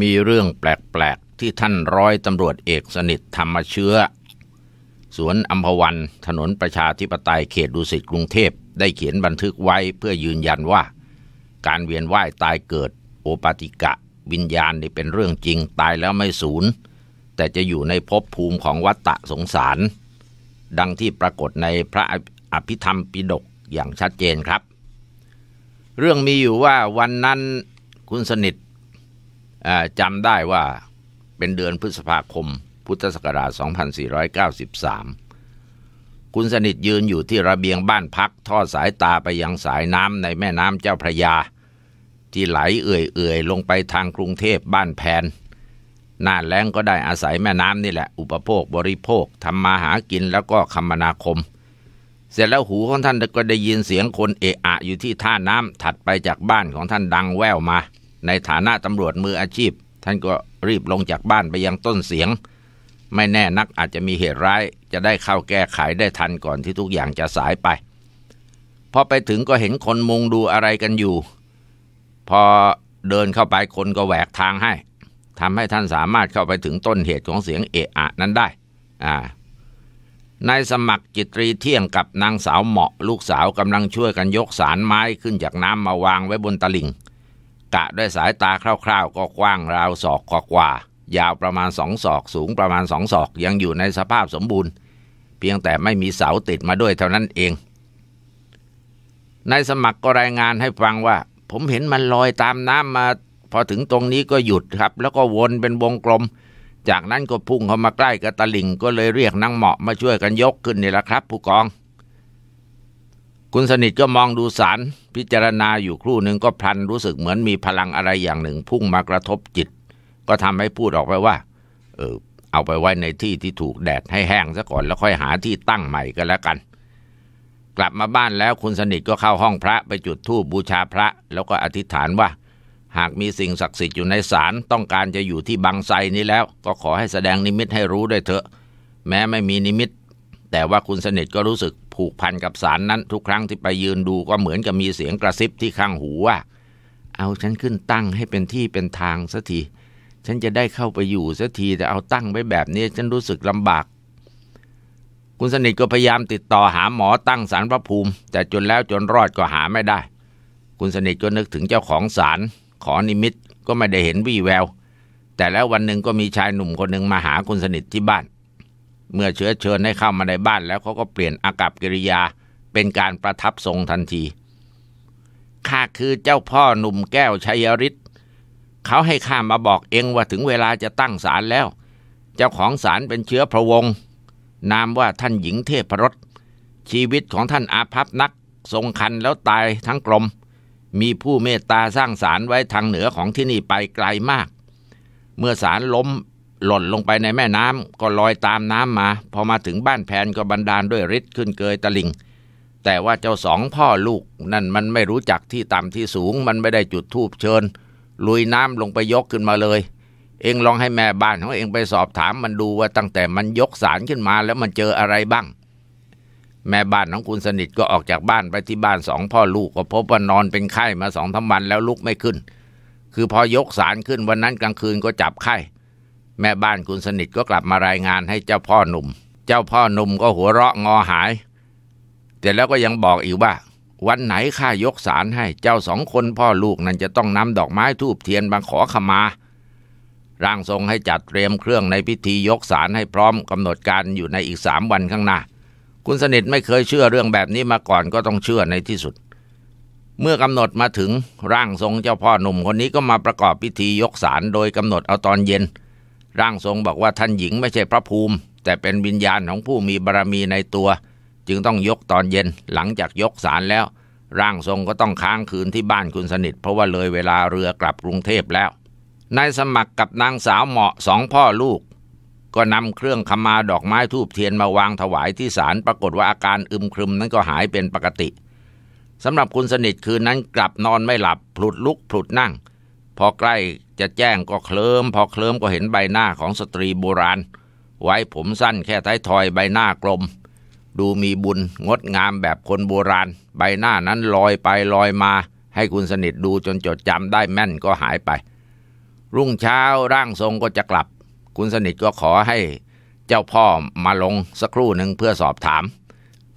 มีเรื่องแปลก ๆ ที่ท่านร้อยตำรวจเอกสนิทธรรมเชื้อสวนอัมพวันถนนประชาธิปไตยเขตดุสิตกรุงเทพได้เขียนบันทึกไว้เพื่อยืนยันว่า การเวียนว่ายตายเกิดโอปติกะวิญญาณนี่เป็นเรื่องจริงตายแล้วไม่สูญ แต่จะอยู่ในภพภูมิของวัตตะสงสาร ดังที่ปรากฏในพระอภิธรรมปิฎกอย่างชัดเจนครับ เรื่องมีอยู่ว่าวันนั้นคุณสนิทจำได้ว่าเป็นเดือนพฤษภาคมพุทธศักราช 2493 คุณสนิทยืนอยู่ที่ระเบียงบ้านพักทอดสายตาไปยังสายน้ำในแม่น้ำเจ้าพระยา ที่ไหลเอื่อย ๆ ลงไปทางกรุงเทพบ้านแผนหน้าแล้งก็ได้อาศัยแม่น้ำนี่แหละอุปโภคบริโภคทำมาหากินแล้วก็คมนาคม เสร็จแล้วหูของท่านก็ได้ยินเสียงคนเอะอะอยู่ที่ท่าน้ำถัดไปจากบ้านของท่านดังแว่วมาในฐานะตำรวจมืออาชีพ ท่านก็รีบลงจากบ้านไปยังต้นเสียง ไม่แน่นักอาจจะมีเหตุร้ายจะได้เข้าแก้ไขได้ทันก่อนที่ทุกอย่างจะสายไปพอไปถึงก็เห็นคนมุงดูอะไรกันอยู่ พอเดินเข้าไปคนก็แหวกทางให้ทำให้ท่านสามารถเข้าไปถึงต้นเหตุของเสียงเอะอะนั้นได้อ่านายสมัครจิตรีเที่ยงกับนางสาวเหมาะลูกสาวกำลังช่วยกันยกสารไม้ขึ้นจากน้ำมาวางไว้บนตลิ่งกะด้วยสายตาคร่าวๆ ก็กว้างราวศอกกว่า ยาวประมาณสองศอกสูงประมาณสองศอก ยังอยู่ในสภาพสมบูรณ์ เพียงแต่ไม่มีเสาติดมาด้วยเท่านั้นเองนายสมัครก็รายงานให้ฟังว่า ผมเห็นมันลอยตามน้ำมาพอถึงตรงนี้ก็หยุดครับ แล้วก็วนเป็นวงกลม จากนั้นก็พุ่งเข้ามาใกล้กับตะลิงก็เลยเรียกนางเหมาะมาช่วยกันยกขึ้นนี่แหละครับ ผู้กองคุณสนิทก็มองดูสารพิจารณาอยู่ครู่หนึ่งก็พลันรู้สึกเหมือนมีพลังอะไรอย่างหนึ่งพุ่งมากระทบจิต ก็ทำให้พูดออกไปว่าเออเอาไปไว้ในที่ที่ถูกแดดให้แห้งซะก่อนแล้วค่อยหาที่ตั้งใหม่ก็แล้วกัน กลับมาบ้านแล้วคุณสนิทก็เข้าห้องพระไปจุดธูปบูชาพระ แล้วก็อธิษฐานว่า หากมีสิ่งศักดิ์สิทธิ์อยู่ในศาลต้องการจะอยู่ที่บางไทรนี้แล้ว ก็ขอให้แสดงนิมิตให้รู้ด้วยเถอะ แม้ไม่มีนิมิต แต่ว่าคุณสนิทก็รู้สึกผูกพันกับสารนั้นทุกครั้งที่ไปยืนดูก็เหมือนกับมีเสียงกระซิบที่ข้างหูว่า เอาฉันขึ้นตั้งให้เป็นที่เป็นทางสักที ฉันจะได้เข้าไปอยู่สักที แต่เอาตั้งไว้แบบนี้ฉันรู้สึกลำบาก คุณสนิทก็พยายามติดต่อหาหมอตั้งสารพระภูมิ แต่จนแล้วจนรอดก็หาไม่ได้ คุณสนิทก็นึกถึงเจ้าของสารขอนิมิตก็ไม่ได้เห็นวี่แวว แต่แล้ววันหนึ่งก็มีชายหนุ่มคนหนึ่งมาหาคุณสนิทที่บ้านเมื่อเชื้อเชิญให้เข้ามาในบ้านแล้วเขาก็เปลี่ยนอากับกิริยา เป็นการประทับทรงทันที ข้าคือเจ้าพ่อหนุ่มแก้วชัยฤทธิ์เขาให้ข้ามาบอกเองว่าถึงเวลาจะตั้งศาลแล้ว เจ้าของศาลเป็นเชื้อพระวงศ์นามว่าท่านหญิงเทพรสชีวิตของท่านอาภัพนัก ทรงคันแล้วตายทั้งกลมมีผู้เมตตาสร้างศาลไว้ทางเหนือของที่นี่ไปไกลมาก เมื่อศาลล้มหล่นลงไปในแม่น้ำก็ลอยตามน้ำมา พอมาถึงบ้านแพนก็บันดาลด้วยฤทธิ์ขึ้นเกยตะลิง แต่ว่าเจ้าสองพ่อลูก นั่นมันไม่รู้จักที่ต่ำที่สูง มันไม่ได้จุดทูบเชิญ ลุยน้ำลงไปยกขึ้นมาเลย เองลองให้แม่บ้านของเองไปสอบถามมันดูว่าตั้งแต่มันยกสารขึ้นมาแล้วมันเจออะไรบ้าง แม่บ้านของคุณสนิทก็ออกจากบ้านไปที่บ้านสองพ่อลูกก็พบว่านอนเป็นไข้มาสองทั้งวันแล้วลุกไม่ขึ้น คือพอยกสารขึ้นวันนั้นกลางคืนก็จับไข้แม่บ้านคุณสนิทก็กลับมารายงานให้เจ้าพ่อหนุ่ม เจ้าพ่อหนุ่มก็หัวเราะงอหาย แต่แล้วก็ยังบอกอีกว่า วันไหนข้ายกสารให้เจ้าสองคนพ่อลูกนั้นจะต้องนำดอกไม้ทูบเทียนมาขอขมา ร่างทรงให้จัดเตรียมเครื่องในพิธียกสารให้พร้อมกำหนดการอยู่ในอีกสามวันข้างหน้า คุณสนิทไม่เคยเชื่อเรื่องแบบนี้มาก่อนก็ต้องเชื่อในที่สุด เมื่อกำหนดมาถึง ร่างทรงเจ้าพ่อหนุ่ม คนนี้ก็มาประกอบพิธียกสารโดยกำหนดเอาตอนเย็นร่างทรงบอกว่าท่านหญิงไม่ใช่พระภูมิ แต่เป็นวิญญาณของผู้มีบารรมีในตัว จึงต้องยกตอนเย็นหลังจากยกสารแล้ว ร่างทรงก็ต้องค้างคืนที่บ้านคุณสนิท เพราะว่าเลยเวลาเรือกลับกรุงเทพแล้วนายสมัครกับนางสาวเหมาะสองพ่อลูก ก็นำเครื่องขมาดอกไม้ทูบเทียนมาวางถวายที่ศาลปรากฏว่าอาการอึมครึมนั้นก็หายเป็นปกติสำหรับคุณสนิทคืนนั้นกลับนอนไม่หลับผลุดลุกผลุดนั่งพอใกล้จะแจ้งก็เคลิมพอเคลิมก็เห็นใบหน้าของสตรีโบราณ ไว้ผมสั้นแค่ท้ายทอยใบหน้ากลม ดูมีบุญงดงามแบบคนโบราณ ใบหน้านั้นลอยไปลอยมาให้คุณสนิทดูจนจดจำได้แม่นก็หายไป รุ่งเช้าร่างทรงก็จะกลับ คุณสนิทก็ขอให้เจ้าพ่อมาลงสักครู่หนึ่งเพื่อสอบถาม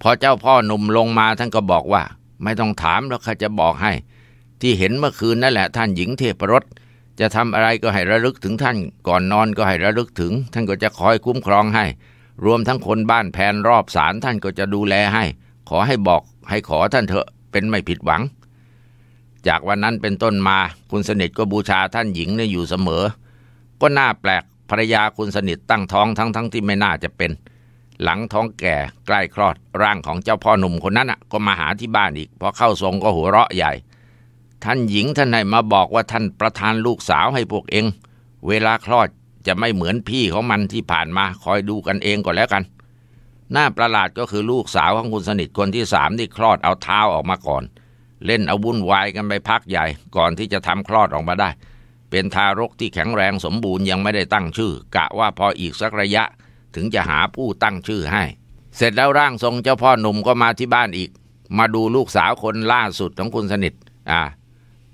พอเจ้าพ่อหนุ่มลงมาท่านก็บอกว่า ไม่ต้องถามแล้วข้าจะบอกให้ที่เห็นเมื่อคืนนั่นแหละท่านหญิงเทพรสจะทำอะไรก็ให้ระลึกถึงท่าน ก่อนนอนก็ให้ระลึกถึงท่านก็จะคอยคุ้มครองให้ รวมทั้งคนบ้านแผนรอบศาลท่านก็จะดูแลให้ ขอให้บอกให้ขอท่านเถอะเป็นไม่ผิดหวัง จากวันนั้นเป็นต้นมาคุณสนิทก็บูชาท่านหญิงเนี่ยอยู่เสมอ ก็น่าแปลกภรรยาคุณสนิทตั้งท้องทั้งทั้งที่ไม่น่าจะเป็น หลังท้องแก่ ใกล้คลอดร่างของเจ้าพ่อหนุ่มคนนั้น่ะก็มาหาที่บ้านอีกพอเข้าทรงก็หัวเราะใหญ่ท่านหญิงท่านไหนมาบอกว่าท่านประทานลูกสาวให้พวกเองเวลาคลอดจะไม่เหมือนพี่ของมันที่ผ่านมาคอยดูกันเองก่อนแล้วกัน หน้าประหลาดก็คือลูกสาวของคุณสนิทคนที่สามที่คลอดเอาเท้าออกมาก่อน เล่นเอาวุ่นวายกันไปพักใหญ่ก่อนที่จะทำคลอดออกมาได้ เป็นทารกที่แข็งแรงสมบูรณ์ยังไม่ได้ตั้งชื่อ กะว่าพออีกสักระยะถึงจะหาผู้ตั้งชื่อให้ เสร็จแล้วร่างทรงเจ้าพ่อหนุ่มก็มาที่บ้านอีก มาดูลูกสาวคนล่าสุดของคุณสนิท อ่า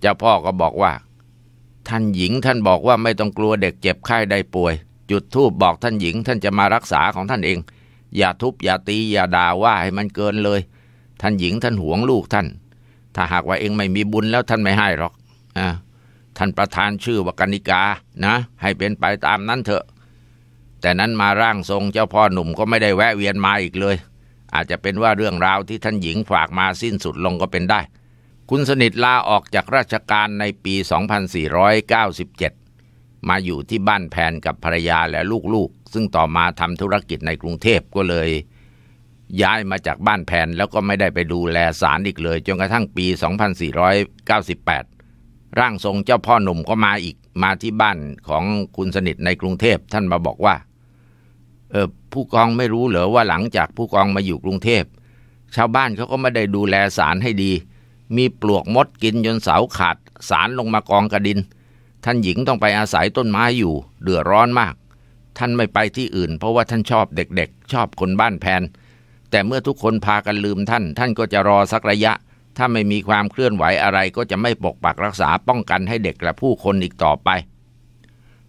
เจ้าพ่อก็บอกว่า ท่านหญิงท่านบอกว่าไม่ต้องกลัวเด็กเจ็บไข้ได้ป่วย จุดทูบบอกท่านหญิงท่านจะมารักษาของท่านเอง อย่าทุบอย่าตีอย่าด่าว่าให้มันเกินเลย ท่านหญิงท่านหวงลูกท่าน ถ้าหากว่าเองไม่มีบุญแล้วท่านไม่ให้หรอกอ่าท่านประธานชื่อว่ากนิกา นะ ให้เป็นไปตามนั้นเถอะ แต่นั้นมาร่างทรงเจ้าพ่อหนุ่มก็ไม่ได้แวะเวียนมาอีกเลย อาจจะเป็นว่าเรื่องราวที่ท่านหญิงฝากมาสิ้นสุดลงก็เป็นได้คุณสนิทลาออกจากราชการในปี 2497 มาอยู่ที่บ้านแผนกับภรรยาและลูกๆ ซึ่งต่อมาทำธุรกิจในกรุงเทพก็เลย ย้ายมาจากบ้านแผนแล้วก็ไม่ได้ไปดูแลสารอีกเลยจนกระทั่งปี 2498 ร่างทรงเจ้าพ่อหนุ่มก็มาอีกมาที่บ้านของคุณสนิทในกรุงเทพท่านมาบอกว่าเออผู้กองไม่รู้เหรอว่าหลังจากผู้กองมาอยู่กรุงเทพชาวบ้านเขาก็ไม่ได้ดูแลสารให้ดีมีปลวกมดกินจนเสาขาด สารลงมากองกระดิน ท่านหญิงต้องไปอาศัยต้นไม้อยู่เดือดร้อนมาก ท่านไม่ไปที่อื่นเพราะว่าท่านชอบเด็ก ๆ ชอบคนบ้านแพน แต่เมื่อทุกคนพากันลืมท่าน ท่านก็จะรอสักระยะ ถ้าไม่มีความเคลื่อนไหวอะไรก็จะไม่ปกปักรักษาป้องกันให้เด็กและผู้คนอีกต่อไป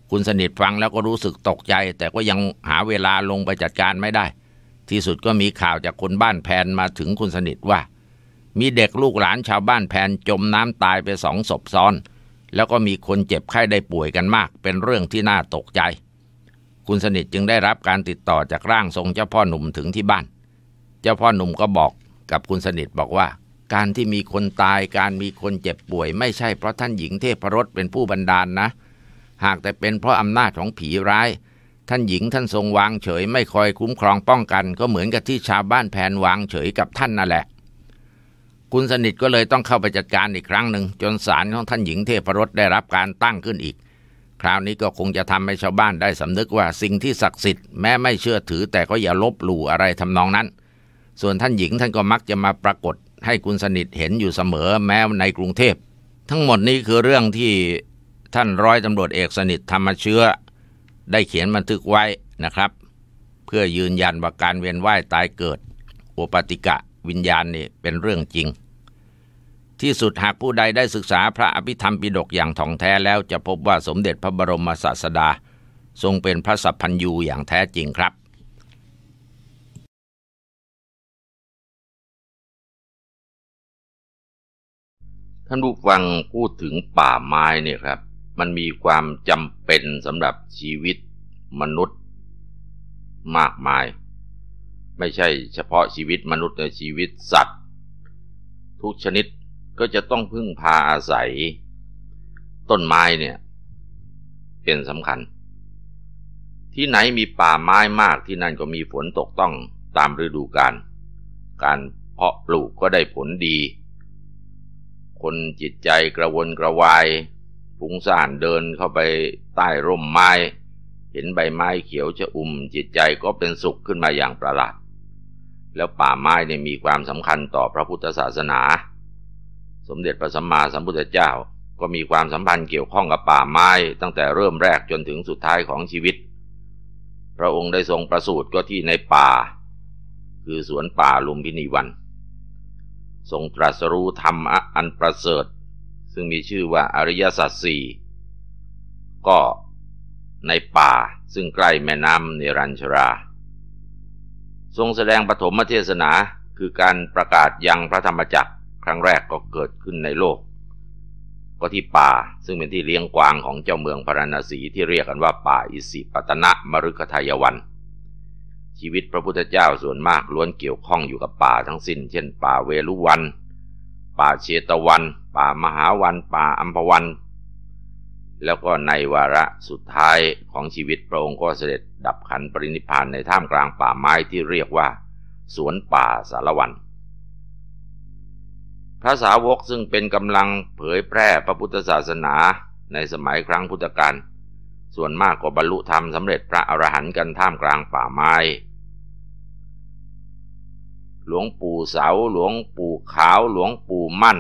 คุณสนิทฟังแล้วก็รู้สึกตกใจแต่ก็ยังหาเวลาลงไปจัดการไม่ได้ ที่สุดก็มีข่าวจากคนบ้านแพนมาถึงคุณสนิทว่ามีเด็กลูกหลานชาวบ้านแผน จมน้ำตายไปสองศพซ้อน แล้วก็มีคนเจ็บไข้ได้ป่วยกันมาก เป็นเรื่องที่น่าตกใจ คุณสนิทจึงได้รับการติดต่อจากร่างทรงเจ้าพ่อหนุ่มถึงที่บ้าน เจ้าพ่อหนุ่มก็บอกกับคุณสนิทบอกว่า การที่มีคนตาย การมีคนเจ็บป่วยไม่ใช่เพราะท่านหญิงเทพรสเป็นผู้บันดาลนนะ หากแต่เป็นเพราะอำนาจของผีร้าย ท่านหญิงท่านทรงวางเฉยไม่คอยคุ้มครองป้องกัน ก็เหมือนกับที่ชาวบ้านแผนวางเฉยกับท่านนั่นแหละคุณสนิทก็เลยต้องเข้าไปจัดการอีกครั้งหนึ่ง จนศาลของท่านหญิงเทพรสได้รับการตั้งขึ้นอีก คราวนี้ก็คงจะทำให้ชาวบ้านได้สำนึกว่าสิ่งที่ศักดิ์สิทธิ์แม้ไม่เชื่อถือ แต่ก็อย่าลบหลู่อะไรทำนองนั้น ส่วนท่านหญิงท่านก็มักจะมาปรากฏให้คุณสนิทเห็นอยู่เสมอแม้ในกรุงเทพ ทั้งหมดนี้คือเรื่องที่ท่านร้อยตำรวจเอกสนิทธรรมเชื้อได้เขียนบันทึกไว้นะครับ เพื่อยืนยันว่าการเวียนว่ายตายเกิดอุปติกะวิญญาณนี่เป็นเรื่องจริงที่สุดหากผู้ใดได้ศึกษาพระอภิธรรมปิฎกอย่างถ่องแท้แล้วจะพบว่าสมเด็จพระบรมศาสดาทรงเป็นพระสัพพัญยูอย่างแท้จริงครับ ท่านผู้ฟังพูดถึงป่าไม้เนี่ยครับ มันมีความจำเป็นสำหรับชีวิตมนุษย์มากมายไม่ใช่เฉพาะชีวิตมนุษย์แต่ชีวิตสัตว์ทุกชนิดก็จะต้องพึ่งพาอาศัย ต้นไม้เนี่ย เป็นสำคัญ ที่ไหนมีป่าไม้มากที่นั่นก็มีฝนตกต้องตามฤดูกาลการเพาะปลูกก็ได้ผลดี คนจิตใจกระวนกระวายผุ้งซ่านเดินเข้าไปใต้ร่มไม้ เห็นใบไม้เขียวชะอุ่มจิตใจก็เป็นสุขขึ้นมาอย่างประหลาดแล้วป่าไม้เนี่ยมีความสำคัญต่อพระพุทธศาสนาสมเด็จพระสัมมาสัมพุทธเจ้าก็มีความสัมพันธ์เกี่ยวข้องกับป่าไม้ ตั้งแต่เริ่มแรกจนถึงสุดท้ายของชีวิต พระองค์ได้ทรงประสูติก็ที่ในป่า คือสวนป่าลุมพินีวัน ทรงตรัสรู้ธรรมอันประเสริฐ ซึ่งมีชื่อว่าอริยสัจสี่ก็ในป่าซึ่งใกล้แม่น้ำเนรัญชรา ทรงแสดงปฐมเทศนา คือการประกาศยังพระธรรมจักรครั้งแรกก็เกิดขึ้นในโลกก็ที่ป่าซึ่งเป็นที่เลี้ยงกวางของเจ้าเมืองพาราณสีที่เรียกกันว่าป่าอิสิปตนะมรุคทายวัน ชีวิตพระพุทธเจ้าส่วนมากล้วนเกี่ยวข้องอยู่กับป่าทั้งสิ้น เช่นป่าเวลุวัน ป่าเชตวัน ป่ามหาวัน ป่าอัมพวัน แล้วก็ในวาระสุดท้ายของชีวิตพระองค์ก็เสด็จดับขันปรินิพานในท่ามกลางป่าไม้ที่เรียกว่าสวนป่าสารวันพระสาวกซึ่งเป็นกำลังเผยแพร่พระพุทธศาสนาในสมัยครั้งพุทธกาล ส่วนมากก็บรรลุธรรมสำเร็จพระอรหันต์กันท่ามกลางป่าไม้ หลวงปู่เสา หลวงปู่ขาวหลวงปู่มั่น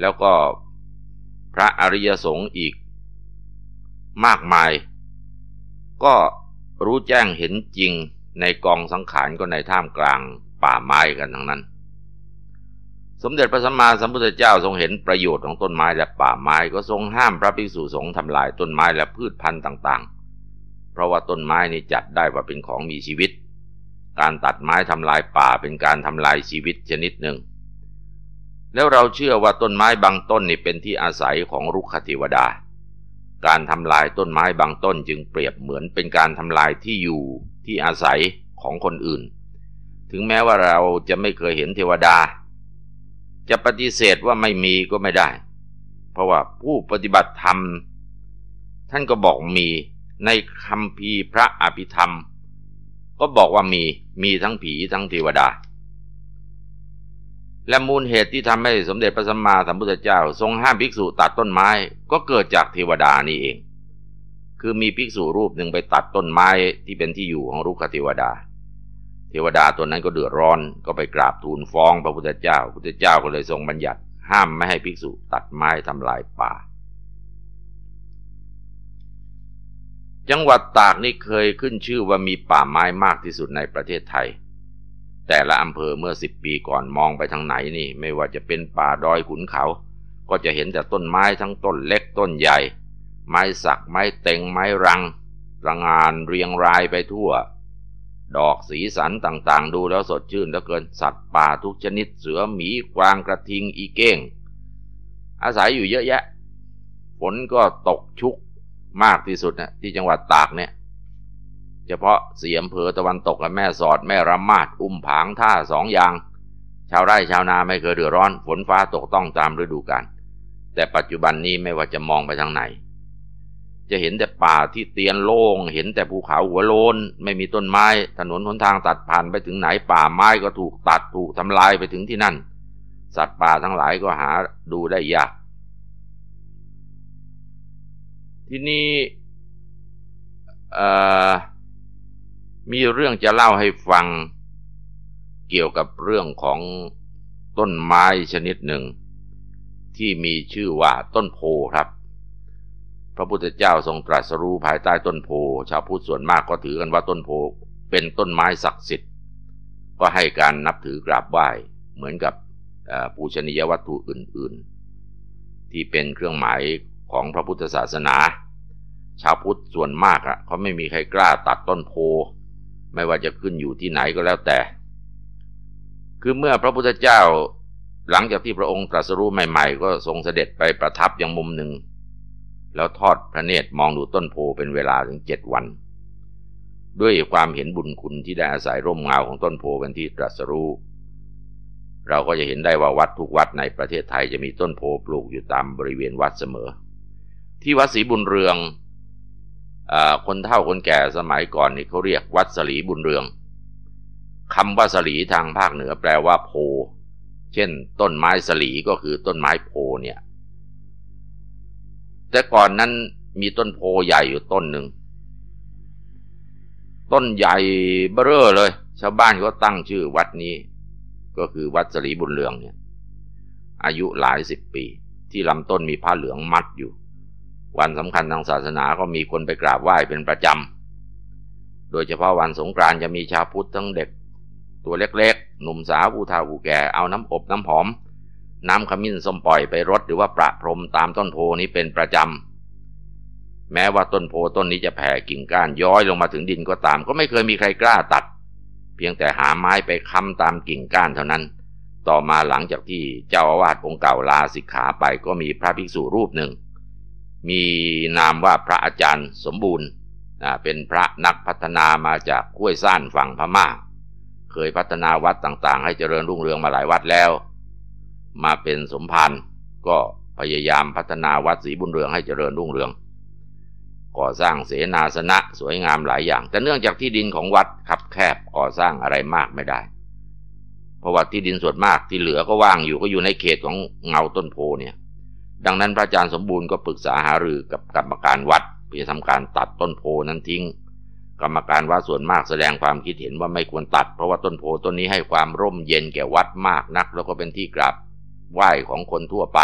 แล้วก็พระอริยสงฆ์อีก มากมาย ก็รู้แจ้งเห็นจริงในกองสังขารก็ในท่ามกลางป่าไม้กันทั้งนั้นสมเด็จพระสัมมาสัมพุทธเจ้าทรงเห็นประโยชน์ของต้นไม้และป่าไม้ก็ทรงห้ามพระภิกษุสงฆ์ทำลายต้นไม้และพืชพันธุ์ต่างๆ เพราะว่าต้นไม้นี่จัดได้ว่าเป็นของมีชีวิต การตัดไม้ทำลายป่าเป็นการทำลายชีวิตชนิดหนึ่ง แล้วเราเชื่อว่าต้นไม้บางต้นนี่เป็นที่อาศัยของรุกขเทวดา การทำลายต้นไม้บางต้นจึงเปรียบเหมือนเป็นการทำลายที่อยู่ที่อาศัยของคนอื่น ถึงแม้ว่าเราจะไม่เคยเห็นเทวดาจะปฏิเสธว่าไม่มีก็ไม่ได้ เพราะว่าผู้ปฏิบัติธรรมท่านก็บอกมีในคำพีพระอภิธรรม ก็บอกว่ามีมีทั้งผีทั้งเทวดา และมูลเหตุที่ทำให้สมเด็จพระสัมมาสัมพุทธเจ้าทรงห้ามภิกษุตัดต้นไม้ก็เกิดจากเทวดานี่เอง คือมีภิกษุรูปหนึ่งไปตัดต้นไม้ที่เป็นที่อยู่ของรุกขเทวดาทวดาตัวนั้นก็เดือดร้อนก็ไปกราบทูลฟ้องพระพุทธเจ้าพระพุทธเจ้าก็เลยทรงบัญญัติ ห้ามไม่ให้ภิกษุตัดไม้ทำลายป่า จังหวัดตากนี่เคยขึ้นชื่อว่ามีป่าไม้มากที่สุดในประเทศไทย แต่ละอำเภอเมื่อสิบปีก่อนมองไปทางไหนนี่ ไม่ว่าจะเป็นป่าดอยขุนเขา ก็จะเห็นแต่ต้นไม้ทั้งต้นเล็กต้นใหญ่ ไม้สักไม้เต็งไม้รังระงานเรียงรายไปทั่วดอกสีสันต่างๆ ดูแล้วสดชื่นเหลือเกินสัตว์ป่าทุกชนิดเสือหมีกวางกระทิงอีเก้ง อาศัยอยู่เยอะแยะ ฝนก็ตกชุกมากที่สุดนะที่จังหวัดตากเนี่ย เฉพาะเสียมเพอตะวันตกและแม่สอดแม่ระมาด อุ้มผางท่าสองอย่าง ชาวไร่ชาวนาไม่เคยเดือดร้อน ฝนฟ้าตกต้องตามฤดูกาลแต่ปัจจุบันนี้ไม่ว่าจะมองไปทางไหนจะเห็นแต่ป่าที่เตียนโล่ง เห็นแต่ภูเขาหัวโลน ไม่มีต้นไม้ ถนนหนทางตัดผ่านไปถึงไหนป่าไม้ก็ถูก ตัดถูกทำลายไปถึงที่นั่น สัตว์ป่าทั้งหลายก็หาดูได้ยาก ที่นี่มีเรื่องจะเล่าให้ฟัง เกี่ยวกับเรื่องของต้นไม้ชนิดหนึ่ง ที่มีชื่อว่าต้นโพครับพระพุทธเจ้าทรงตรัสรู้ภายใต้ต้นโพ ชาวพุทธส่วนมากก็ถือกันว่าต้นโพเป็นต้นไม้ศักดิ์สิทธิ์ ก็ให้การนับถือกราบไหว้เหมือนกับปูชนียวัตถุอื่นๆ ที่เป็นเครื่องหมายของพระพุทธศาสนา ชาวพุทธส่วนมากอะ่ะเขาไม่มีใครกล้าตัดต้นโพ ไม่ว่าจะขึ้นอยู่ที่ไหนก็แล้วแต่ คือเมื่อพระพุทธเจ้าหลังจากที่พระองค์ตรัสรู้ใหม่ๆก็ทรงเสด็จไปประทับยังมุมหนึ่งแล้วทอดพระเนตรมองดูต้นโพเป็นเวลาถึงเจ็ดวัน ด้วยความเห็นบุญคุณที่ได้อาศัยร่มเงาของต้นโพเป็นที่ตรัสรู้เราก็จะเห็นได้ว่าวัดทุกวัดในประเทศไทยจะมีต้นโพปลูกอยู่ตามบริเวณวัดเสมอ ที่วัดศรีบุญเรืองอคนเฒ่าคนแก่สมัยก่อนนี่เขาเรียกวัดศรีบุญเรือง คำว่าศรีทางภาคเหนือแปลว่าโพเช่น ต้นไม้สลีก็คือต้นไม้โพเนี่ยแต่ก่อนนั้นมีต้นโพใหญ่อยู่ต้นหนึ่ง ต้นใหญ่เบ้อเลย ชาวบ้านก็ตั้งชื่อวัดนี้ ก็คือวัดสรีบุญเรืองเนี่ย อายุหลายสิบปี ที่ลำต้นมีผ้าเหลืองมัดอยู่ วันสำคัญทางศาสนาก็มีคนไปกราบไหว้เป็นประจำ โดยเฉพาะวันสงกรานต์จะมีชาวพุทธทั้งเด็ก ตัวเล็กๆ หนุ่มสาวผู้เฒ่าผู้แก่เอาน้ำอบน้ำหอมน้ำขมิ้นส้มปล่อยไปรดหรือว่าประพรมตามต้นโพนี้เป็นประจำ แม้ว่าต้นโพต้นนี้จะแผ่กิ่งก้านย้อยลงมาถึงดินก็ตามก็ไม่เคยมีใครกล้าตัด เพียงแต่หาไม้ไปค้ำตามกิ่งก้านเท่านั้น ต่อมาหลังจากที่เจ้าอาวาสองค์เก่าลาสิกขาไปก็มีพระภิกษุรูปหนึ่ง มีนามว่าพระอาจารย์สมบูรณ์เป็นพระนักพัฒนามาจากคุ้ยซ่านฝั่งพมา่า เคยพัฒนาวัดต่างๆ ให้เจริญรุ่งเรืองมาหลายวัดแล้วมาเป็นสมภารก็พยายามพัฒนาวัดศรีบุญเรืองให้เจริญรุ่งเรืองก่อสร้างเสนาสนะ สวยงามหลายอย่าง แต่เนื่องจากที่ดินของวัดคับแคบก่อสร้างอะไรมากไม่ได้ เพราะว่าที่ดินส่วนมากที่เหลือก็ว่างอยู่ก็อยู่ในเขตของเงาต้นโพเนี่ย ดังนั้นพระอาจารย์สมบูรณ์ก็ปรึกษาหารือกับกรรมการวัด เพื่อทำการตัดต้นโพนั้นทิ้ง กรรมการวัดส่วนมากแสดงความคิดเห็นว่าไม่ควรตัด เพราะว่าต้นโพต้นนี้ให้ความร่มเย็นแก่วัดมากนักแล้วก็เป็นที่กราบไหว้ของคนทั่วไป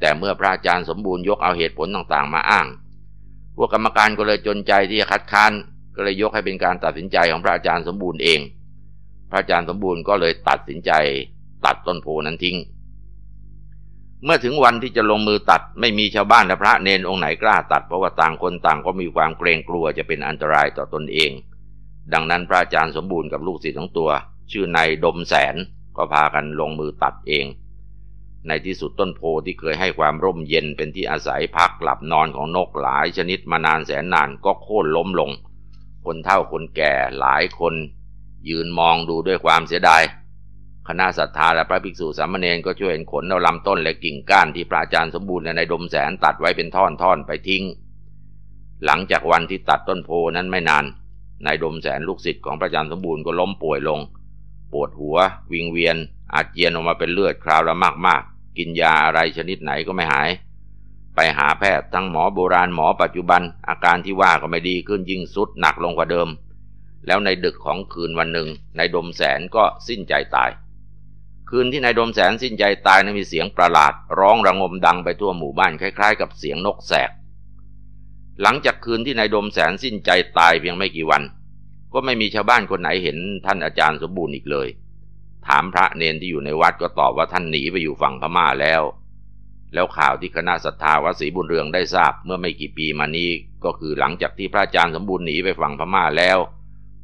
แต่เมื่อพระอาจารย์สมบูรณ์ยกเอาเหตุผลต่างๆมาอ้าง พวกกรรมการก็เลยจนใจที่จะคัดค้านก็เลยยกให้เป็นการตัดสินใจของพระอาจารย์สมบูรณ์เอง พระอาจารย์สมบูรณ์ก็เลยตัดสินใจ ตัดต้นโพนั้นทิ้ง เมื่อถึงวันที่จะลงมือตัดไม่มีชาวบ้านและพระเนนองค์ไหนกล้าตัดเพราะว่าต่างคนต่างก็มีความเกรงกลัวจะเป็นอันตรายต่อตนเอง ดังนั้นพระอาจารย์สมบูรณ์กับลูกศิษย์ของตัว ชื่อนายดมแสนก็พากันลงมือตัดเองในที่สุดต้นโพที่เคยให้ความร่มเย็นเป็นที่อาศัยพักหลับนอนของนกหลายชนิดมานานแสนนานก็โค่นล้มลง คนเฒ่าคนแก่หลายคนยืนมองดูด้วยความเสียดายคณะศรัทธาและพระภิกษุสามเณรก็ช่วยเห็นขนเอาลำต้นและกิ่งก้านที่พระอาจารย์สมบูรณ์และนายดมแสนตัดไว้เป็นท่อนๆไปทิ้ง หลังจากวันที่ตัดต้นโพนั้นไม่นานนายดมแสนลูกศิษย์ของพระอาจารย์สมบูรณ์ก็ล้มป่วยลงปวดหัววิงเวียนอาเจียนออกมาเป็นเลือดคราวละมากๆกินยาอะไรชนิดไหนก็ไม่หาย ไปหาแพทย์ทั้งหมอโบราณหมอปัจจุบันอาการที่ว่าก็ไม่ดีขึ้นยิ่งสุดหนักลงกว่าเดิม แล้วในดึกของคืนวันหนึ่งนายดมแสนก็สิ้นใจตาย คืนที่นายดมแสนสิ้นใจตายนั้นมีเสียงประหลาดร้องระงมดังไปทั่วหมู่บ้านคล้ายๆ กับเสียงนกแสก หลังจากคืนที่นายดมแสนสิ้นใจตายเพียงไม่กี่วัน ก็ไม่มีชาวบ้านคนไหนเห็นท่านอาจารย์สมบูรณ์อีกเลยถามพระเนนที่อยู่ในวัดก็ตอบว่าท่านหนีไปอยู่ฝั่งพม่าแล้ว แล้วข่าวที่คณะศรัทธาวัดศรีบุญเรืองได้ทราบเมื่อไม่กี่ปีมานี้ก็คือหลังจากที่พระอาจารย์สมบูรณ์หนีไปฝั่งพม่าแล้ว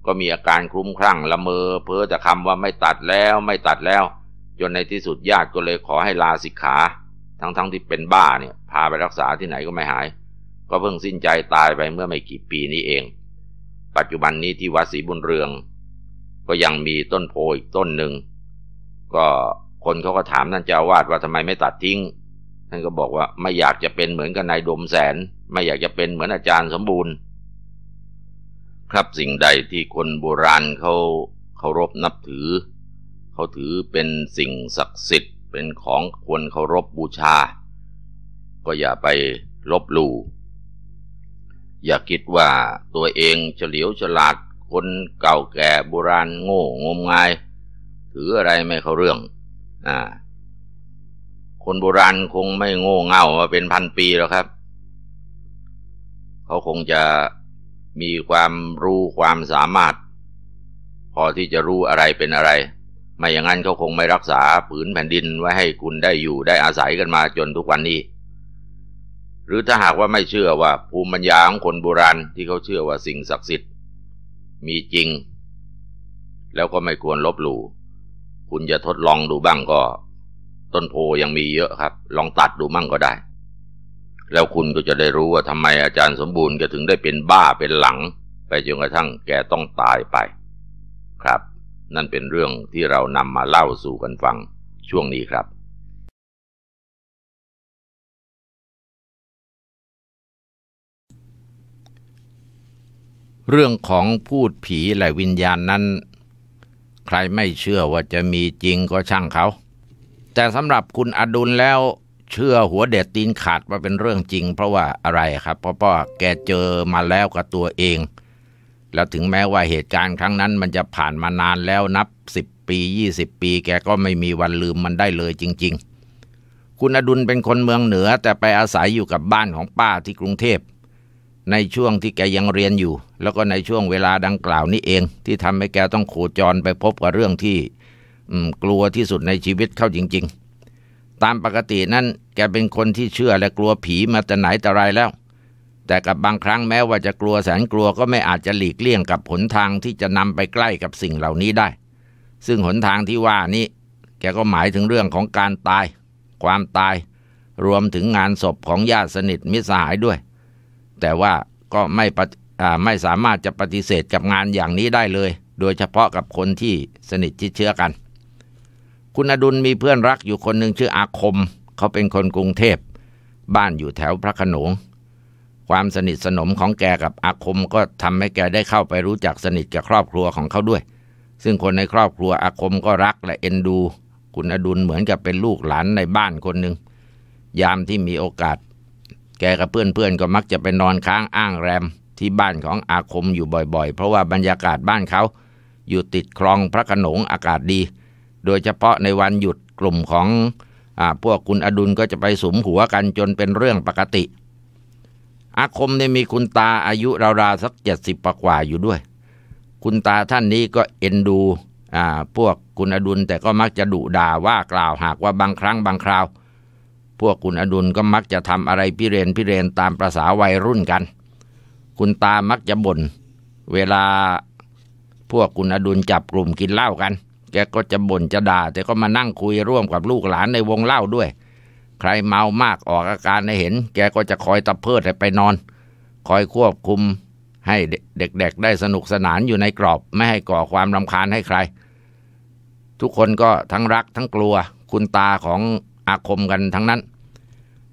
ก็มีอาการคลุ้มคลั่งละเมอเพ้อแต่คำว่าไม่ตัดแล้วไม่ตัดแล้ว จนในที่สุดญาติก็เลยขอให้ลาสิกขา ทั้งๆทที่เป็นบ้าเนี่ย พาไปรักษาที่ไหนก็ไม่หาย ก็เพิ่งสิ้นใจตายไปเมื่อไม่กี่ปีนี้เอง ปัจจุบันนี้ที่วัดศรีบุญเรือง ก็ยังมีต้นโพอีกต้นหนึ่งก็คนเขาก็ถามท่านเจ้าวาดว่าทำไมไม่ตัดทิ้ง ท่านก็บอกว่าไม่อยากจะเป็นเหมือนกับนายดมแสนไม่อยากจะเป็นเหมือนอาจารย์สมบูรณ์ ครับสิ่งใดที่คนโบราณเขาเคารพนับถือเขาถือเป็นสิ่งศักดิ์สิทธิ์เป็นของควรเคารพบูชา ก็อย่าไปลบหลู่อย่าคิดว่าตัวเองเฉลียวฉลาดคนเก่าแก่โบราณโง่งมงายถืออะไรไม่เข้าเรื่องอ่าคนโบราณคงไม่โง่เง่ามาเป็นพันปีแล้วครับ เขาคงจะมีความรู้ความสามารถ พอที่จะรู้อะไรเป็นอะไร ไม่อย่างนั้นเขาคงไม่รักษาผืนแผ่นดินไว้ให้คุณได้อยู่ได้อาศัยกันมาจนทุกวันนี้ หรือถ้าหากว่าไม่เชื่อว่า ภูมิปัญญาของคนโบราณที่เขาเชื่อว่าสิ่งศักดิ์สิทธิ์ มีจริง แล้วก็ไม่ควรลบหลู่คุณจะทดลองดูบ้างก็ ต้นโพยังมีเยอะครับ ลองตัดดูมั่งก็ได้ แล้วคุณก็จะได้รู้ว่าทำไมอาจารย์สมบูรณ์จะถึงได้เป็นบ้าเป็นหลัง ไปจนกระทั่งแกต้องตายไป ครับ นั่นเป็นเรื่องที่เรานำมาเล่าสู่กันฟังช่วงนี้ครับ เรื่องของพูดผีและวิญญาณนนั้นใครไม่เชื่อว่าจะมีจริงก็ช่างเขา แต่สำหรับคุณอดุลแล้วเชื่อหัวเด็ดตีนขาดว่าเป็นเรื่องจริง เพราะว่าอะไรครับ เพราะพ่อแกเจอมาแล้วกับตัวเอง แล้วถึงแม้ว่าเหตุการณ์ครั้งนั้นมันจะผ่านมานานแล้วนับสิบปียี่สิบปี แกก็ไม่มีวันลืมมันได้เลยจริง ๆ คุณอดุลเป็นคนเมืองเหนือ แต่ไปอาศัยอยู่กับบ้านของป้าที่กรุงเทพในช่วงที่แกยังเรียนอยู่ แล้วก็ในช่วงเวลาดังกล่าวนี้เอง ที่ทำให้แกต้องโคจรไปพบกับเรื่องที่กลัวที่สุดในชีวิตเข้าจริง ๆ ตามปกตินั้นแกเป็นคนที่เชื่อและกลัวผีมาแต่ไหนแต่ไรแล้ว แต่กับบางครั้งแม้ว่าจะกลัวแสนกลัวก็ไม่อาจจะหลีกเลี่ยงกับหนทางที่จะนำไปใกล้กับสิ่งเหล่านี้ได้ ซึ่งหนทางที่ว่านี้แกก็หมายถึงเรื่องของการตาย ความตาย รวมถึงงานศพของญาติสนิทมิตรสหายด้วยแต่ว่าก็ไม่ไม่สามารถจะปฏิเสธกับงานอย่างนี้ได้เลย โดยเฉพาะกับคนที่สนิทชิดเชื้อกัน คุณอดุลมีเพื่อนรักอยู่คนหนึ่งชื่ออาคม เขาเป็นคนกรุงเทพ บ้านอยู่แถวพระขนง ความสนิทสนมของแกกับอาคมก็ทำให้แกได้เข้าไปรู้จักสนิทกับครอบครัวของเขาด้วย ซึ่งคนในครอบครัวอาคมก็รักและเอ็นดู คุณอดุลเหมือนกับเป็นลูกหลานในบ้านคนหนึ่งยามที่มีโอกาสแกกับเพื่อนๆก็มักจะไปนอนค้างอ้างแรมที่บ้านของอาคมอยู่บ่อยๆ เพราะว่าบรรยากาศบ้านเขาอยู่ติดคลองพระขนงอากาศดี โดยเฉพาะในวันหยุดกลุ่มของอพวกคุณอดุลก็จะไปสมหัวกันจนเป็นเรื่องปกติ อาคมเนี่ยมีคุณตาอายุราวๆสักเจ็ดสิบกว่าอยู่ด้วย คุณตาท่านนี้ก็เอ็นดูพวกคุณอดุลแต่ก็มักจะดุด่าว่ากล่าวหากว่าบางครั้งบางคราวพวกคุณอดุลก็มักจะทำอะไรพิเรนพิเรนตามประษาวัยรุ่นกัน คุณตามักจะบน่นเวลาพวกคุณอดุลจับกลุ่มกินเหล้ากัน แกก็จะบ่น จะด่า แต่ก็มานั่งคุยร่วมกับลูกหลานในวงเล่าด้วย ใครเมามากออกอาการให้เห็นแกก็จะคอยตะเพิดให้ไปนอน คอยควบคุมให้เด็กๆได้สนุกสนานอยู่ในกรอบ ไม่ให้ก่อความรำคาญให้ใคร ทุกคนก็ทั้งรักทั้งกลัวคุณตาของอาคมกันทั้งนั้น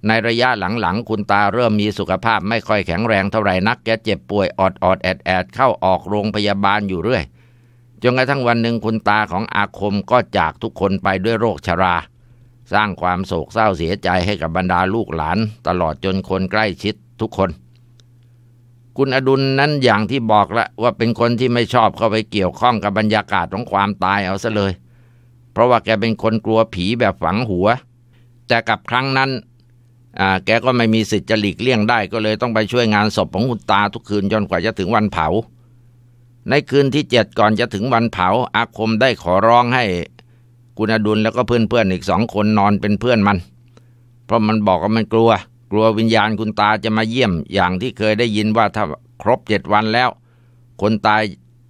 ในระยะหลังๆ คุณตาเริ่มมีสุขภาพไม่ค่อยแข็งแรงเท่าไหร่นักแกเจ็บป่วยออดออดแอดแอดเข้าออกโรงพยาบาลอยู่เรื่อยจนกระทั่งวันหนึ่งคุณตาของอาคมก็จากทุกคนไปด้วยโรคชรา สร้างความโศกเศร้าเสียใจให้กับบรรดาลูกหลานตลอดจนคนใกล้ชิดทุกคน คุณอดุลนนั้นอย่างที่บอกละว่าเป็นคนที่ไม่ชอบเข้าไปเกี่ยวข้องกับบรรยากาศของความตายเอาซะเลย เพราะว่าแกเป็นคนกลัวผีแบบฝังหัวแต่กับครั้งนั้นอ่าแกก็ไม่มีสิทธิ์จะหลีกเลี่ยงได้ ก็เลยต้องไปช่วยงานศพของคุณตาทุกคืนจนกว่าจะถึงวันเผา ในคืนที่เจ็ดก่อนจะถึงวันเผา อาคมได้ขอร้องให้ คุณอดุลแล้วก็เพื่อนๆอีกสองคนนอนเป็นเพื่อนมัน เพราะมันบอกว่ามันกลัว กลัววิญญาณคุณตาจะมาเยี่ยม อย่างที่เคยได้ยินว่าถ้าครบเจ็ดวันแล้ว คนตาย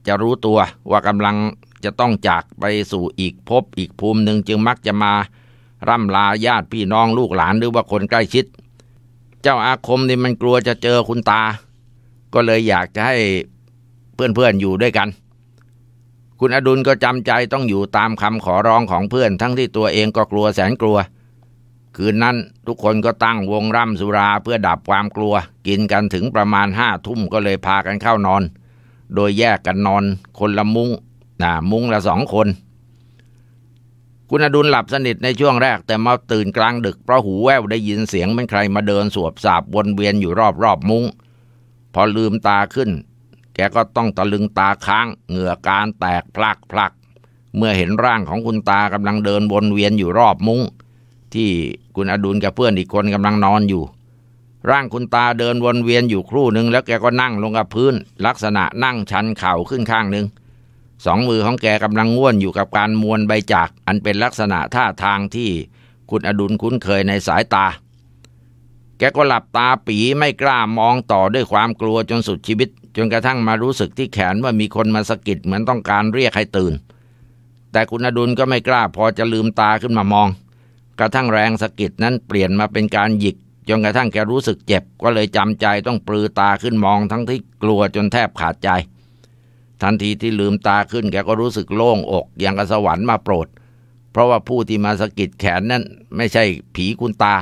จะรู้ตัว ว่ากำลังจะต้องจากไปสู่อีกภพอีกภูมิหนึ่งจึงมักจะมาร่ำลาญาติพี่น้องลูกหลานหรือว่าคนใกล้ชิด เจ้าอาคมนี่ มันกลัวจะเจอคุณตา ก็เลยอยากจะให้เพื่อนๆอยู่ด้วยกัน คุณอดุลก็จำใจต้องอยู่ตามคำขอร้องของเพื่อน ทั้งที่ตัวเองก็กลัวแสนกลัว คืนนั้นทุกคนก็ตั้งวงร่ำสุรา เพื่อดับความกลัว กินกันถึงประมาณห้าทุ่มก็เลยพากันเข้านอน โดยแยกกันนอนคนละมุง้งนะมุ้งละสองคนคุณอดุลหลับสนิทในช่วงแรกแต่มาตื่นกลางดึกเพราะหูแว่วได้ยินเสียงเป็นใครมาเดินสวบสาบวนเวียนอยู่รอบรอบมุง้งพอลืมตาขึ้น แกก็ต้องตะลึงตาค้าง เหงื่อการแตกพลักพลักเมื่อเห็นร่างของคุณตากำลังเดินวนเวียนอยู่รอบมุง้งที่คุณอดุลกับเพื่อนอีกคนกำลังนอนอยู่ ร่างคุณตาเดินวนเวียนอยู่ครู่หนึ่งแล้วแกก็นั่งลงกับพื้นลักษณะนั่งชันเข่าขึ้นข้างหนึ่งสองมือของแกกำลังง่วนอยู่กับการมวนใบจาก อันเป็นลักษณะท่าทางที่คุณอดุลคุ้นเคยในสายตา แกก็หลับตาปี ไม่กล้ามองต่อด้วยความกลัวจนสุดชีวิต จนกระทั่งมารู้สึกที่แขนว่ามีคนมาสะกิดเหมือนต้องการเรียกให้ตื่น แต่คุณอดุลก็ไม่กล้าพอจะลืมตาขึ้นมามอง กระทั่งแรงสะกิดนั้นเปลี่ยนมาเป็นการหยิก จนกระทั่งแกรู้สึกเจ็บก็เลยจำใจต้องปลือตาขึ้นมอง ทั้งที่กลัวจนแทบขาดใจทันทีที่ลืมตาขึ้นแกก็รู้สึกโล่งอกอย่างกับสวรรค์มาโปรด เพราะว่าผู้ที่มาสะกิดแขนนั้นไม่ใช่ผีคุณตา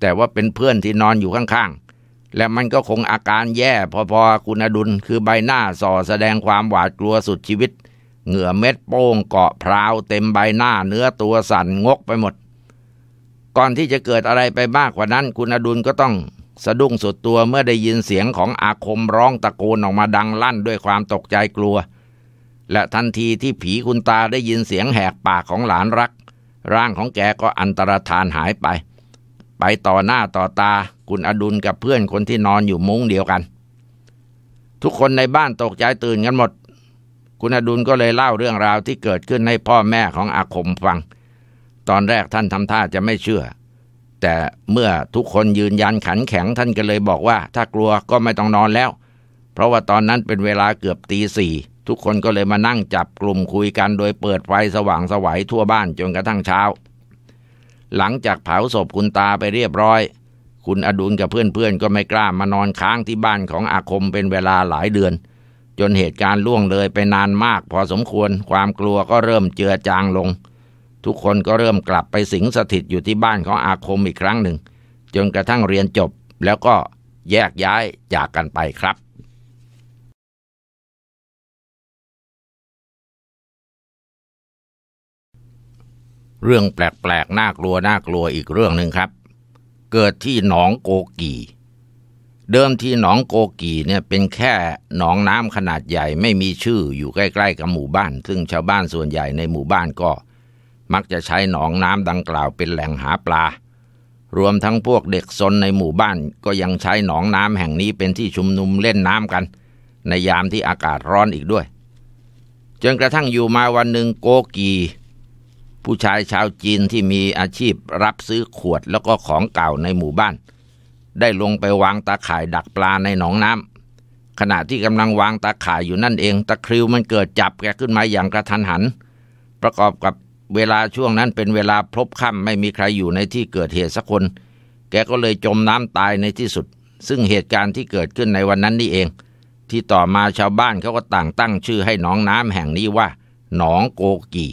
แต่ว่าเป็นเพื่อนที่นอนอยู่ข้างๆ และมันก็คงอาการแย่พอๆ คุณอดุลคือใบหน้าส่อแสดงความหวาดกลัวสุดชีวิต เหงื่อเม็ดโป้งเกาะพราวเต็มใบหน้าเนื้อตัวสั่นงกไปหมด ก่อนที่จะเกิดอะไรไปมากกว่านั้นคุณอดุลก็ต้องสะดุ้งสุดตัวเมื่อได้ยินเสียงของอาคมร้องตะโกนออกมาดังลั่นด้วยความตกใจกลัว และทันทีที่ผีคุณตาได้ยินเสียงแหกปากของหลานรัก ร่างของแกก็อันตรธานหายไป ไปต่อหน้าต่อตาคุณอดุลกับเพื่อนคนที่นอนอยู่มุ้งเดียวกัน ทุกคนในบ้านตกใจตื่นกันหมด คุณอดุลก็เลยเล่าเรื่องราวที่เกิดขึ้นให้พ่อแม่ของอาคมฟัง ตอนแรกท่านทำท่าจะไม่เชื่อแต่เมื่อทุกคนยืนยันขันแข็งท่านก็เลยบอกว่าถ้ากลัวก็ไม่ต้องนอนแล้ว เพราะว่าตอนนั้นเป็นเวลาเกือบตีสี่ทุกคนก็เลยมานั่งจับกลุ่มคุยกันโดยเปิดไฟสว่างสวัยทั่วบ้านจนกระทั่งเช้า หลังจากเผาศพคุณตาไปเรียบร้อย คุณอดุลกับเพื่อนๆก็ไม่กล้ามานอนค้างที่บ้านของอาคมเป็นเวลาหลายเดือน จนเหตุการณ์ล่วงเลยไปนานมากพอสมควรความกลัวก็เริ่มเจือจางลงทุกคนก็เริ่มกลับไปสิงสถิตอยู่ที่บ้านของอาคมอีกครั้งหนึ่ง จนกระทั่งเรียนจบแล้วก็แยกย้ายจากกันไปครับ เรื่องแปลกๆน่ากลัวน่ากลัวอีกเรื่องหนึ่งครับ เกิดที่หนองโกกีเดิมที่หนองโกกีเนี่ยเป็นแค่หนองน้ำขนาดใหญ่ไม่มีชื่ออยู่ใกล้ๆกับหมู่บ้านซึ่งชาวบ้านส่วนใหญ่ในหมู่บ้านก็มักจะใช้หนองน้ำดังกล่าวเป็นแหล่งหาปลา รวมทั้งพวกเด็กซนในหมู่บ้าน ก็ยังใช้หนองน้ำแห่งนี้เป็นที่ชุมนุมเล่นน้ำกัน ในยามที่อากาศร้อนอีกด้วย จนกระทั่งอยู่มาวันหนึ่งโกกีผู้ชายชาวจีนที่มีอาชีพรับซื้อขวดแล้วก็ของเก่าในหมู่บ้าน ได้ลงไปวางตาข่ายดักปลาในหนองน้ำขณะที่กำลังวางตาข่ายอยู่นั่นเอง ตะคริวมันเกิดจับแกขึ้นมาอย่างกระทันหัน ประกอบกับเวลาช่วงนั้นเป็นเวลาพลบค่ำไม่มีใครอยู่ในที่เกิดเหตุสักคน แกก็เลยจมน้ำตายในที่สุด ซึ่งเหตุการณ์ที่เกิดขึ้นในวันนั้นนี่เอง ที่ต่อมาชาวบ้านเขาก็ต่างตั้งชื่อให้หนองน้ำแห่งนี้ว่า หนองโกกี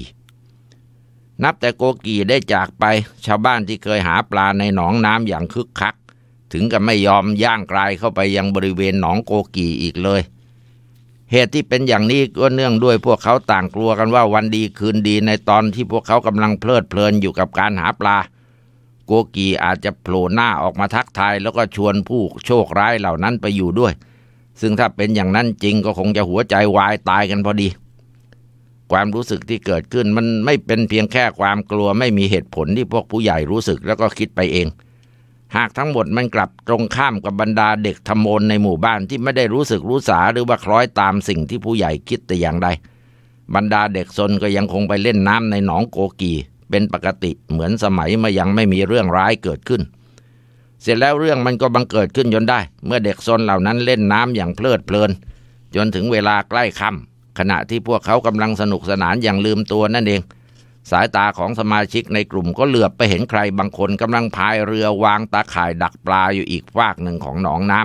นับแต่โกกีได้จากไป ชาวบ้านที่เคยหาปลาในหนองน้ำอย่างคึกคัก ถึงกับไม่ยอมย่างกลายเข้าไปยังบริเวณหนองโกกีอีกเลยเหตุที่เป็นอย่างนี้ก็เนื่องด้วยพวกเขาต่างกลัวกันว่าวันดีคืนดีในตอนที่พวกเขากำลังเพลิดเพลินอยู่กับการหาปลาโกกีอาจจะโผล่หน้าออกมาทักทายแล้วก็ชวนผู้โชคร้ายเหล่านั้นไปอยู่ด้วย ซึ่งถ้าเป็นอย่างนั้นจริงก็คงจะหัวใจวายตายกันพอดี ความรู้สึกที่เกิดขึ้นมันไม่เป็นเพียงแค่ความกลัวไม่มีเหตุผลที่พวกผู้ใหญ่รู้สึกแล้วก็คิดไปเองหากทั้งหมดมันกลับตรงข้ามกับบรรดาเด็กทำโมนในหมู่บ้านที่ไม่ได้รู้สึกรู้สาหรือว่าคล้อยตามสิ่งที่ผู้ใหญ่คิดแต่อย่างใด บรรดาเด็กซนก็ยังคงไปเล่นน้ำในหนองโกกีเป็นปกติเหมือนสมัยมายังไม่มีเรื่องร้ายเกิดขึ้น เสร็จแล้วเรื่องมันก็บังเกิดขึ้นจนได้เมื่อเด็กซนเหล่านั้นเล่นน้ำอย่างเพลิดเพลิน จนถึงเวลาใกล้ค่ำขณะที่พวกเขากำลังสนุกสนานอย่างลืมตัวนั่นเองสายตาของสมาชิกในกลุ่มก็เหลือบไปเห็นใครบางคนกำลังพายเรือวางตาข่ายดักปลาอยู่อีกฟากหนึ่งของหนองน้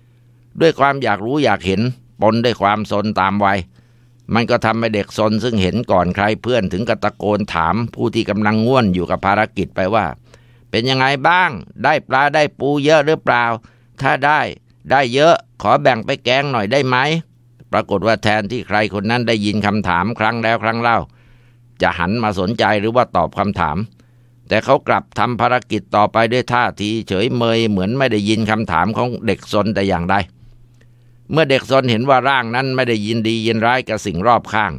ำด้วยความอยากรู้อยากเห็นปนด้วยความสนตามวัยมันก็ทำให้เด็กสนซึ่งเห็นก่อนใครเพื่อนถึงกระตะโกนถามผู้ที่กำลังง่วนอยู่กับภารกิจไปว่า เป็นยังไงบ้าง ได้ปลาได้ปูเยอะหรือเปล่า ถ้าได้ ได้เยอะขอแบ่งไปแกงหน่อยได้ไหม ปรากฏว่าแทนที่ใครคนนั้นได้ยินคำถามครั้งแล้วครั้งเล่าจะหันมาสนใจหรือว่าตอบคำถาม แต่เขากลับทำภารกิจต่อไปด้วยท่าทีเฉยเมยเหมือนไม่ได้ยินคำถามของเด็กซนแต่อย่างใดเมื่อเด็กซนเห็นว่าร่างนั้นไม่ได้ยินดียินร้ายกับสิ่งรอบข้าง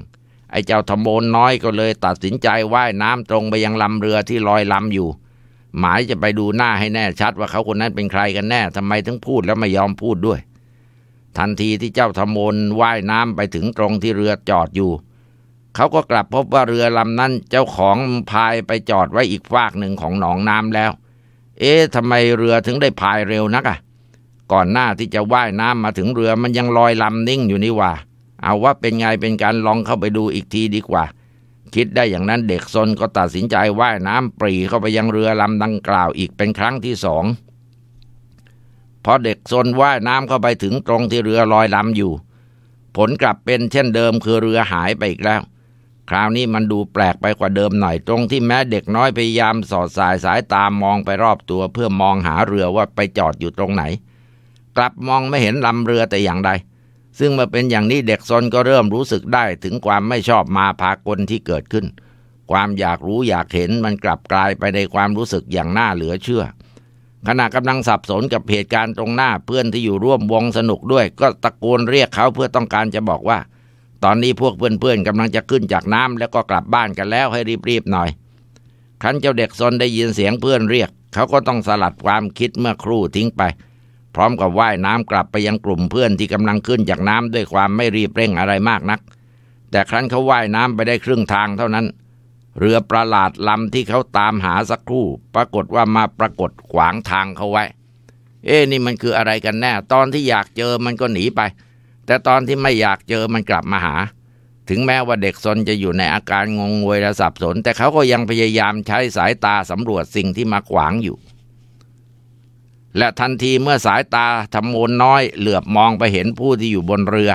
ไอ้เจ้าธโมนน้อยก็เลยตัดสินใจว่ายน้ำตรงไปยังลำเรือที่ลอยลำอยู่ หมายจะไปดูหน้าให้แน่ชัดว่าเขาคนนั้นเป็นใครกันแน่ทำไมถึงพูดแล้วไม่ยอมพูดด้วย ทันทีที่เจ้าธโมนว่ายน้ำไปถึงตรงที่เรือจอดอยู่เขาก็กลับพบว่าเรือลำนั้น เจ้าของพายไปจอดไว้อีกฟากหนึ่งของหนองน้ำแล้ว เอ๊ะทำไมเรือถึงได้พายเร็วนักอะ่ะ ก่อนหน้าที่จะว่ายน้ำมาถึงเรือมันยังลอยลำนิ่งอยู่นี่ว่า เอาว่าเป็นไงเป็นการลองเข้าไปดูอีกทีดีกว่า คิดได้อย่างนั้นเด็กซนก็ตัดสินใจว่ายน้ำปรีเข้าไปยังเรือลำดังกล่าวอีกเป็นครั้งที่สองพอเด็กซนว่ายน้ำเข้าไปถึงตรงที่เรือลอยลำอยู่ ผลกลับเป็นเช่นเดิมคือเรือหายไปอีกแล้วคราวนี้มันดูแปลกไปกว่าเดิมหน่อยตรงที่แม้เด็กน้อยพยายามสอดสายสายตามองไปรอบตัวเพื่อมองหาเรือว่าไปจอดอยู่ตรงไหนกลับมองไม่เห็นลำเรือแต่อย่างใดซึ่งมาเป็นอย่างนี้เด็กซนก็เริ่มรู้สึกได้ถึงความไม่ชอบมาพากลที่เกิดขึ้น ความอยากรู้อยากเห็นมันกลับกลายไปในความรู้สึกอย่างน่าเหลือเชื่อ ขณะกำลังสับสนกับเหตุการณ์ตรงหน้าเพื่อนที่อยู่ร่วมวงสนุกด้วยก็ตะโกนเรียกเขาเพื่อต้องการจะบอกว่าตอนนี้พวกเพื่อนๆกำลังจะขึ้นจากน้ำแล้วก็กลับบ้านกันแล้วให้รีบๆหน่อย ครั้นเจ้าเด็กซนได้ยินเสียงเพื่อนเรียก เขาก็ต้องสลัดความคิดเมื่อครู่ทิ้งไป พร้อมกับว่ายน้ำกลับไปยังกลุ่มเพื่อนที่กำลังขึ้นจากน้ำด้วยความไม่รีบเร่งอะไรมากนัก แต่ครั้นเขาว่ายน้ำไปได้ครึ่งทางเท่านั้น เรือประหลาดลำที่เขาตามหาสักครู่ ปรากฏว่ามาปรากฏขวางทางเขาไว้ เอ๊นี่มันคืออะไรกันแน่ ตอนที่อยากเจอมันก็หนีไปแต่ตอนที่ไม่อยากเจอมันกลับมาหา ถึงแม้ว่าเด็กซนจะอยู่ในอาการงงงวยและสับสน แต่เขาก็ยังพยายามใช้สายตาสำรวจสิ่งที่มาขวางอยู่ และทันทีเมื่อสายตาทำโมนน้อยเหลือบมองไปเห็นผู้ที่อยู่บนเรือ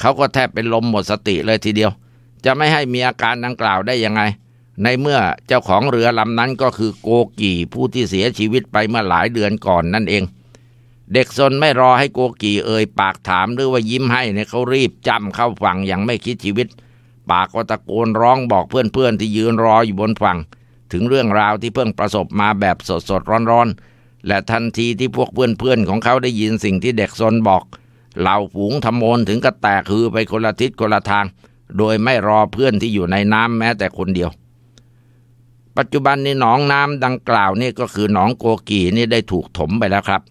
เขาก็แทบเป็นลมหมดสติเลยทีเดียว จะไม่ให้มีอาการดังกล่าวได้ยังไง ในเมื่อเจ้าของเรือลำนั้นก็คือโกกีผู้ที่เสียชีวิตไปเมื่อหลายเดือนก่อนนั่นเองเด็กซนไม่รอให้โกกีเอ่ยปากถาม หรือว่ายิ้มให้เนี่ยเขารีบจำเข้าฝั่งอย่างไม่คิดชีวิต ปากก็ตะโกนร้องบอกเพื่อนๆที่ยืนรออยู่บนฝั่งถึงเรื่องราวที่เพิ่งประสบมาแบบสดๆร้อนๆ และทันทีที่พวกเพื่อนๆของเขาได้ยินสิ่งที่เด็กซนบอก เหล่าฝูงทำโมนถึงกระแตกคือไปคนละทิศคนละทาง โดยไม่รอเพื่อนที่อยู่ในน้ำแม้แต่คนเดียว ปัจจุบันในหนองน้ำดังกล่าวนี่ก็คือหนองโกกีนี่ได้ถูกถมไปแล้วครับ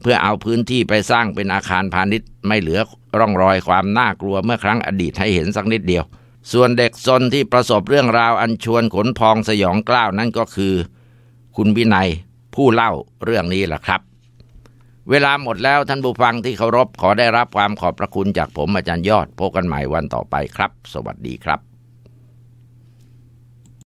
เพื่อเอาพื้นที่ไปสร้างเป็นอาคารพาณิชย์ไม่เหลือร่องรอยความน่ากลัวเมื่อครั้งอดีตให้เห็นสักนิดเดียว ส่วนเด็กซนที่ประสบเรื่องราว อันชวนขนพองสยองกล้าวนั่นก็คือ คุณ วินัย ผู้เล่าเรื่องนี้ล่ะครับ เวลาหมดแล้วท่านผู้ฟังที่เคารพขอได้รับความขอบพระคุณจากผมอาจารย์ยอดพบกันใหม่วันต่อไปครับ สวัสดีครับ